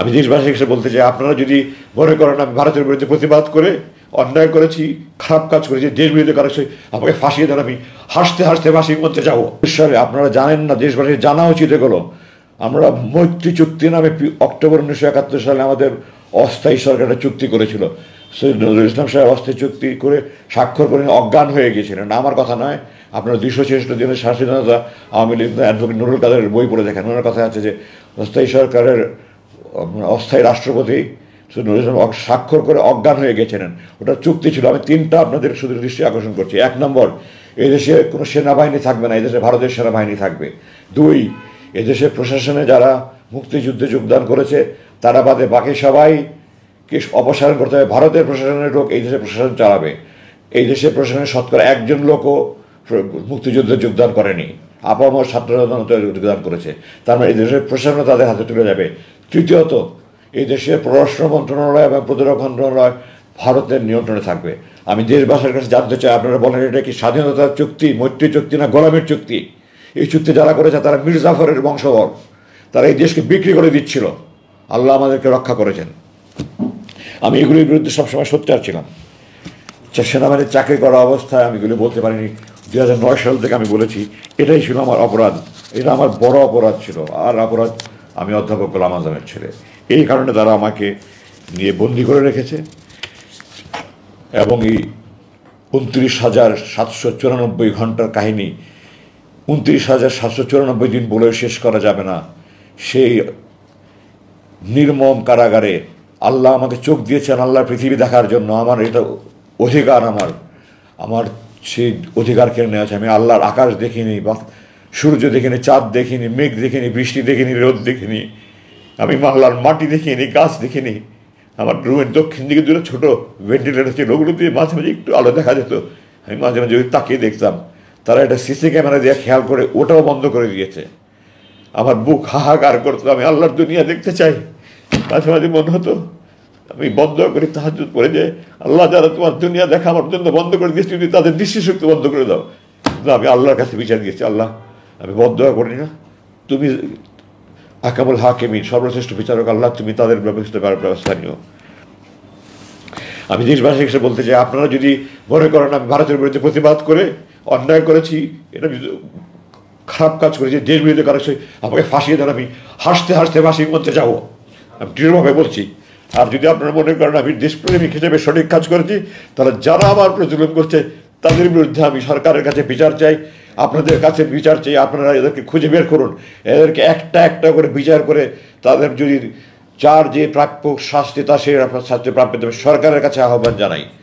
আমি দেশবাসী হিসেবে বলতে চাই আপনারা যদি মনে করেন আমি ভারতের বিরুদ্ধে প্রতিবাদ করে অন্যায় করেছি খারাপ কাজ করেছি দেশ বিরুদ্ধে সে আমাকে ফাঁসিয়ে দেন আমি হাসতে হাসতে ফাঁসি মধ্যে যাবো ঈশ্বরে আপনারা জানেন না দেশবাসী জানা উচিত এগুলো আমরা মৈত্রী চুক্তি নামে অক্টোবর উনিশশো একাত্তর সালে আমাদের অস্থায়ী সরকারের চুক্তি করেছিল সৈয়দ নজরুল ইসলাম সাহেব অস্থায়ী চুক্তি করে স্বাক্ষর করে অজ্ঞান হয়ে গিয়েছিলেন আমার কথা নয় আপনার দুশো ছেষট্টি দিনের স্বাধীনতা আওয়ামী লীগ অ্যাডভোকেট নুরুল কাদের বই পড়ে দেখেন ওনার কথা আছে যে অস্থায়ী সরকারের মানে অস্থায়ী রাষ্ট্রপতি স্বাক্ষর করে অজ্ঞান হয়ে গেছিলেন ওটা চুক্তি ছিল আমি তিনটা আপনাদের শুধু দৃষ্টি আকর্ষণ করছি এক নম্বর এদেশে কোনো সেনাবাহিনী থাকবে না এদেশে ভারতের সেনাবাহিনী থাকবে দুই এদেশে প্রশাসনে যারা মুক্তিযুদ্ধে যোগদান করেছে তারা বাদে বাকি সবাই কে অপসারণ করতে হবে ভারতের প্রশাসনের লোক এই দেশে প্রশাসন চালাবে এই দেশে প্রশাসনের শতকরা একজন লোকও মুক্তিযুদ্ধে যোগদান করেনি আপাম ছাত্র জনতা করেছে তার মানে দেশের প্রশাসনও তাদের হাতে তুলে যাবে তৃতীয়ত এই দেশের পররাষ্ট্র মন্ত্রণালয় এবং প্রতিরক্ষা মন্ত্রণালয় ভারতের নিয়ন্ত্রণে থাকবে আমি দেশবাসীর কাছে জানতে চাই আপনারা বলেন এটা কি স্বাধীনতার চুক্তি মৈত্রী চুক্তি না গোলামের চুক্তি এই চুক্তি যারা করেছে তারা মির্জাফরের বংশধর তারা এই দেশকে বিক্রি করে দিচ্ছিল আল্লাহ আমাদেরকে রক্ষা করেছেন আমি এগুলির বিরুদ্ধে সবসময় সত্যি আসছিলাম আচ্ছা, সেনাবাহিনীর চাকরি করা অবস্থায় আমি এগুলো বলতে পারিনি দু সাল থেকে আমি বলেছি এটাই ছিল আমার অপরাধ এটা আমার বড় অপরাধ ছিল আর অপরাধ আমি অধ্যাপক গোলাম আজমের ছেলে এই কারণে তারা আমাকে নিয়ে বন্দি করে রেখেছে এবং এই উনত্রিশ হাজার সাতশো চুরানব্বই ঘন্টার কাহিনী উনত্রিশ হাজার সাতশো চুরানব্বই দিন বলে শেষ করা যাবে না সেই নির্মম কারাগারে আল্লাহ আমাকে চোখ দিয়েছেন আল্লাহ পৃথিবী দেখার জন্য আমার এটা অধিকার আমার আমার সেই অধিকার কেড়ে নেওয়া আছে আমি আল্লাহর আকাশ দেখিনি বা সূর্য দেখিনি চাঁদ দেখিনি মেঘ দেখিনি বৃষ্টি দেখিনি রোদ দেখিনি আমি আল্লাহর মাটি দেখিনি গাছ দেখিনি আমার রুমের দক্ষিণ দিকে দুটো ছোটো ভেন্টিলেটার ছিল ওগুলো দিয়ে মাঝে মাঝে একটু আলো দেখা যেত আমি মাঝে মাঝে ওই তাকিয়ে দেখতাম তারা এটা সিসি ক্যামেরা দিয়ে খেয়াল করে ওটাও বন্ধ করে দিয়েছে আমার বুক হাহাকার করতো আমি আল্লাহর দুনিয়া দেখতে চাই মাঝে মাঝে মনে হতো আমি বন্ধ করি তাহাজ পড়ে যে আল্লাহ যারা তোমার দুনিয়া দেখা আমার জন্য বন্ধ করে দিয়েছি তুমি তাদের দৃষ্টিশক্তি বন্ধ করে দাও না আমি আল্লাহর কাছে বিচার দিয়েছি আল্লাহ আমি বন্ধ করি না তুমি আকামুল হাকিমিন সর্বশ্রেষ্ঠ বিচারক আল্লাহ তুমি তাদের ব্যবস্থা ব্যবস্থা নিও আমি দেশবাসী হিসেবে বলতে চাই আপনারা যদি মনে করেন আমি ভারতের বিরুদ্ধে প্রতিবাদ করে অন্যায় করেছি এটা খারাপ কাজ করেছি দেশ বিরুদ্ধে কারো আমাকে ফাঁসিয়ে দেন আমি হাসতে হাসতে ফাঁসির মধ্যে যাবো আমি দৃঢ়ভাবে বলছি আর যদি আপনারা মনে করেন আমি দেশপ্রেমিক হিসেবে সঠিক কাজ করেছি তাহলে যারা আমার প্রচলন করছে তাদের বিরুদ্ধে আমি সরকারের কাছে বিচার চাই আপনাদের কাছে বিচার চাই আপনারা এদেরকে খুঁজে বের করুন এদেরকে একটা একটা করে বিচার করে তাদের যদি যার যে প্রাপ্য শাস্তি তা আপনার শাস্তি প্রাপ্য সরকারের কাছে আহ্বান জানাই